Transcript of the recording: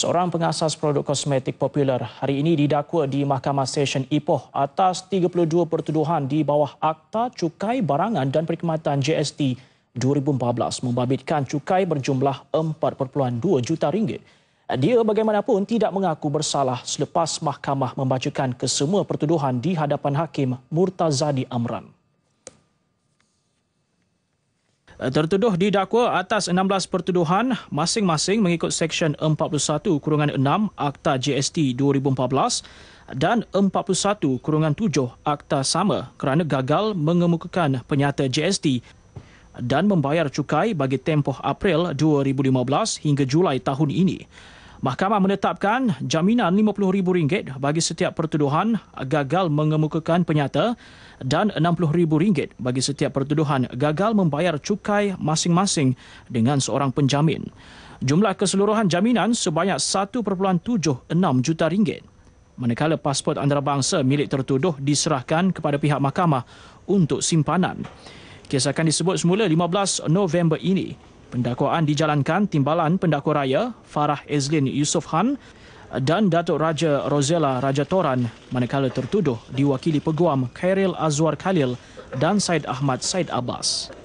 Seorang pengasas produk kosmetik popular hari ini didakwa di Mahkamah Session Ipoh atas 32 pertuduhan di bawah Akta Cukai Barangan dan Perkhidmatan GST 2014 membabitkan cukai berjumlah 4.2 juta ringgit. Dia bagaimanapun tidak mengaku bersalah selepas mahkamah membacakan kesemua pertuduhan di hadapan hakim Murtazadi Amran. Eh, tertuduh didakwa atas 16 pertuduhan masing-masing mengikut Seksyen 41 kurungan 6 Akta GST 2014 dan 41 kurungan 7 Akta Sama kerana gagal mengemukakan penyata GST dan membayar cukai bagi tempoh April 2015 hingga Julai tahun ini. Mahkamah menetapkan jaminan RM50,000 bagi setiap pertuduhan gagal mengemukakan penyata dan RM60,000 bagi setiap pertuduhan gagal membayar cukai masing-masing dengan seorang penjamin. Jumlah keseluruhan jaminan sebanyak 1.76 juta ringgit. Manakala pasport antarabangsa milik tertuduh diserahkan kepada pihak mahkamah untuk simpanan. Kes akan disebut semula 15 November ini. Pendakwaan dijalankan timbalan pendakwa raya Farah Ezlin Yusof Han dan Datuk Raja Rozella Raja Toran manakala tertuduh diwakili peguam Khairil Azwar Khalil dan Said Ahmad Said Abbas.